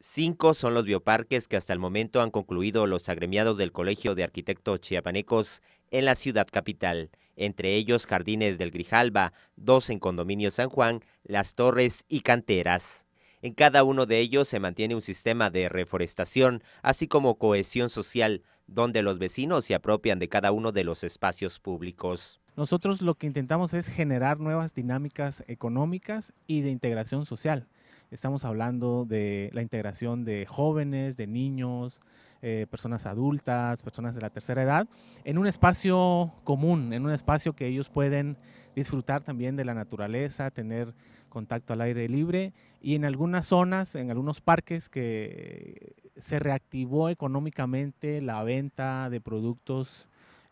Cinco son los bioparques que hasta el momento han concluido los agremiados del Colegio de Arquitectos Chiapanecos en la ciudad capital, entre ellos Jardines del Grijalba, dos en Condominio San Juan, Las Torres y Canteras. En cada uno de ellos se mantiene un sistema de reforestación, así como cohesión social, donde los vecinos se apropian de cada uno de los espacios públicos. Nosotros lo que intentamos es generar nuevas dinámicas económicas y de integración social. Estamos hablando de la integración de jóvenes, de niños, eh, personas adultas, personas de la tercera edad, en un espacio común, en un espacio que ellos pueden disfrutar también de la naturaleza, tener contacto al aire libre y en algunas zonas, en algunos parques que se reactivó económicamente la venta de productos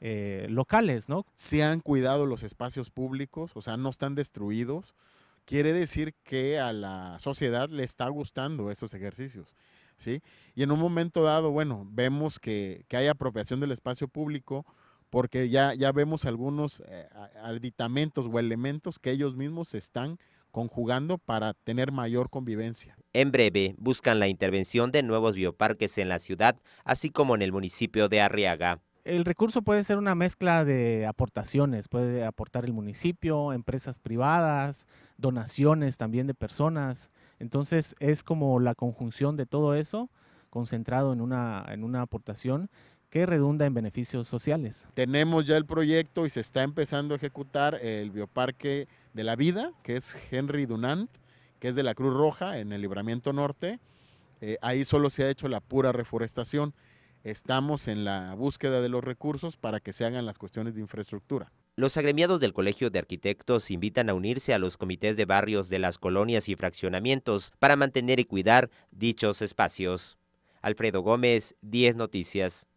eh, locales, Se han cuidado los espacios públicos, o sea, no están destruidos quiere decir que a la sociedad le está gustando esos ejercicios. ¿sí? Y en un momento dado, bueno, vemos que, hay apropiación del espacio público porque ya, ya vemos algunos eh, aditamentos o elementos que ellos mismos están conjugando para tener mayor convivencia. En breve, buscan la intervención de nuevos bioparques en la ciudad, así como en el municipio de Arriaga el recurso puede ser una mezcla de aportaciones, puede aportar el municipio, empresas privadas, donaciones también de personas. Entonces es como la conjunción de todo eso concentrado en una, en una aportación que redunda en beneficios sociales. Tenemos ya el proyecto y se está empezando a ejecutar el Bioparque de la Vida, que es Henry Dunant, que es de la Cruz Roja en el Libramiento Norte. Eh, ahí solo se ha hecho la pura reforestación estamos en la búsqueda de los recursos para que se hagan las cuestiones de infraestructura. Los agremiados del Colegio de Arquitectos invitan a unirse a los comités de barrios de las colonias y fraccionamientos para mantener y cuidar dichos espacios. Alfredo Gómez, 10 Noticias.